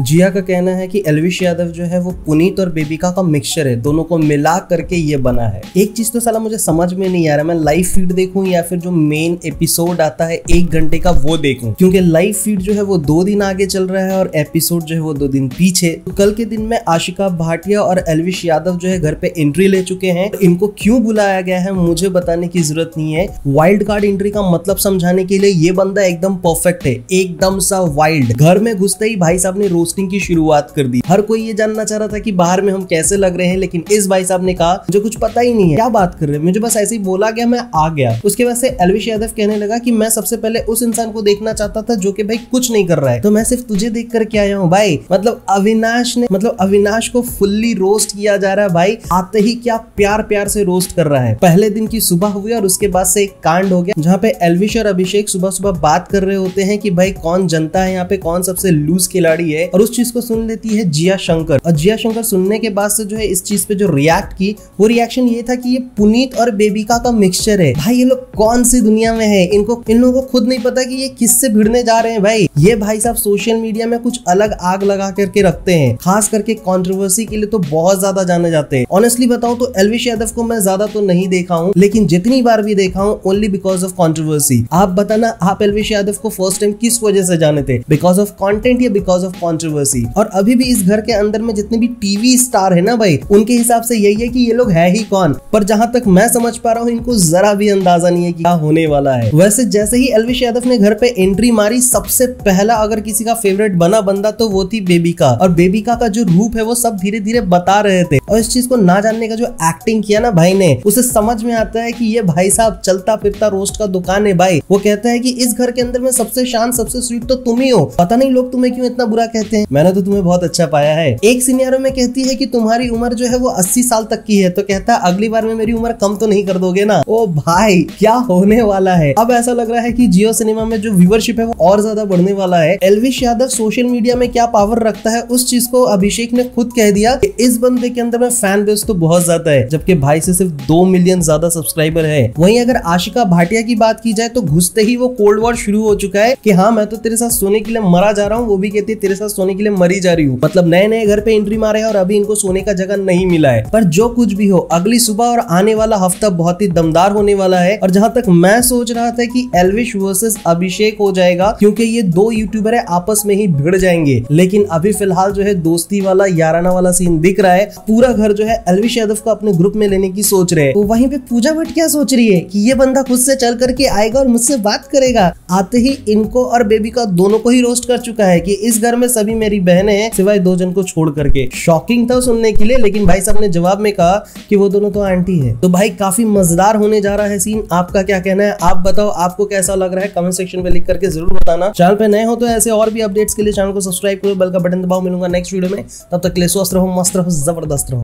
जिया का कहना है कि एलविश यादव जो है वो पुनीत और बेबिका का मिक्सचर है दोनों को मिला करके ये बना है एक चीज तो साला मुझे समझ में नहीं आ रहा मैं लाइव फीड देखूं या फिर जो मेन एपिसोड आता है एक घंटे का वो देखूं क्योंकि लाइव फीड जो है वो दो दिन आगे चल रहा है और एपिसोड जो है वो दो दिन पीछे तो कल के दिन में आशिका भाटिया और एलविश यादव जो है घर पे एंट्री ले चुके हैं इनको क्यों बुलाया गया है मुझे बताने की जरूरत नहीं है वाइल्ड कार्ड एंट्री का मतलब समझाने के लिए ये बंदा एकदम परफेक्ट है एकदम सा वाइल्ड घर में घुसते ही भाई साहब ने पोस्टिंग की शुरुआत कर दी हर कोई ये जानना चाह रहा था कि बाहर में हम कैसे लग रहे हैं लेकिन इस भाई साहब ने कहा जो कुछ पता ही नहीं है क्या बात कर रहे हैं मुझे बस ऐसे ही बोला गया मैं आ गया उसके बाद से एलविश यादव कहने लगा की मैं सबसे पहले उस इंसान को देखना चाहता था जो की भाई कुछ नहीं कर रहा है तो मैं सिर्फ तुझे देख करके आया हूँ भाई मतलब अविनाश ने मतलब अविनाश को फुल्ली रोस्ट किया जा रहा है भाई आते ही क्या प्यार प्यार से रोस्ट कर रहा है पहले दिन की सुबह हुई और उसके बाद से एक कांड हो गया जहाँ पे एलविश और अभिषेक सुबह सुबह बात कर रहे होते हैं कि भाई कौन जनता है यहाँ पे कौन सबसे लूज खिलाड़ी है और उस चीज को सुन लेती है जिया शंकर और जिया शंकर सुनने के बाद से जो है इस चीज पे जो रिएक्ट की वो रिएक्शन ये था कि ये पुनीत और बेबिका का मिक्सचर है भाई ये लोग कौन सी दुनिया में है इनको इन लोगों को खुद नहीं पता की कि ये किससे भिड़ने जा रहे हैं भाई ये भाई साहब सोशल मीडिया में कुछ अलग आग लगा करके रखते हैं खास करके कॉन्ट्रोवर्सी के लिए तो बहुत ज्यादा जाने जाते हैं ऑनेस्टली बताऊँ तो एलविश यादव को मैं ज्यादा तो नहीं देखा हूँ लेकिन जितनी बार भी देखा हूँ ओनली बिकॉज ऑफ कॉन्ट्रोवर्सी आप बताना आप एलविश यादव को फर्स्ट टाइम किस वजह से जाने थे बिकॉज ऑफ कॉन्टेंट या बिकॉज ऑफ कॉन्ट्रोवर्सी कॉन्ट्रोवर्सी और अभी भी इस घर के अंदर में जितने भी टीवी स्टार है ना भाई उनके हिसाब से यही है कि ये लोग है ही कौन पर जहां तक मैं समझ पा रहा हूँ इनको जरा भी अंदाजा नहीं है क्या होने वाला है वैसे जैसे ही अलविश यादव ने घर पे एंट्री मारी सबसे पहला अगर किसी का फेवरेट बना बंदा तो वो थी बेबिका और बेबिका का जो रूप है वो सब धीरे धीरे बता रहे थे और इस चीज को ना जानने का जो एक्टिंग किया ना भाई ने उसे समझ में आता है कि ये भाई साहब चलता फिरता रोस्ट का दुकान है भाई वो कहता है कि इस घर के अंदर में सबसे शांत सबसे स्वीट तो तुम ही हो पता नहीं लोग तुम्हें क्यों इतना बुरा कहते सकते हैं मैंने तो तुम्हें बहुत अच्छा पाया है एक सीनियर में कहती है की तुम्हारी उम्र जो है वो अस्सी साल तक की है तो कहता है अगली बार में मेरी उम्र कम तो नहीं कर दोगे ना ओ भाई क्या होने वाला है अब ऐसा लग रहा है की जियो सिनेमा में जो व्यूवरशिप है वो और ज्यादा बढ़ने वाला है एलविश यादव सोशल मीडिया में क्या पावर रखता है उस चीज को अभिषेक ने खुद कह दिया कि इस बंदे के अंदर में फैन बेस तो बहुत ज्यादा है जबकि भाई से सिर्फ दो मिलियन ज्यादा सब्सक्राइबर है वहीं अगर आशिका भाटिया की बात की जाए तो घुसते ही वो कोल्ड वॉर शुरू हो चुका है कि हाँ मैं तो तेरे साथ सोने के लिए मरा जा रहा हूँ वो भी कहती है तेरे साथ सोने के लिए मरी जा रही हूँ मतलब नए नए घर पे एंट्री मारे और अभी इनको सोने का जगह नहीं मिला है पर जो कुछ भी हो अगली सुबह और आने वाला हफ्ता बहुत ही दमदार होने वाला है और जहाँ तक मैं सोच रहा था की एलविश वर्सेज अभिषेक हो जाएगा क्योंकि ये दो यूट्यूबर है आपस में ही भिड़ जाएंगे लेकिन अभी फिलहाल जो है दोस्ती वाला याराना वाला सीन दिख रहा है पूरा घर जो है एलविश यादव को अपने ग्रुप में लेने की सोच रहे हैं तो वहीं पे पूजा भट्ट क्या सोच रही है कि ये बंदा खुद से चल करके आएगा और मुझसे बात करेगा आते ही इनको और बेबी का दोनों को ही रोस्ट कर चुका है कि इस घर में सभी भी मेरी बहन है सिवाय दो जन को छोड़ करके शॉकिंग था सुनने के लिए लेकिन भाई साहब ने जवाब में कहा कि वो दोनों तो आंटी है तो भाई काफी मजेदार होने जा रहा है सीन आपका क्या कहना है आप बताओ आपको कैसा लग रहा है कमेंट सेक्शन में लिख करके जरूर बताना चैनल पे नए हो तो ऐसे और भी अपडेट्स के लिए चैनल को सब्सक्राइब करो बल का बटन दबाओ मिलूंगा नेक्स्ट वीडियो में तब तक ले स्वस्थ रहो मस्त रहो जबरदस्त रहो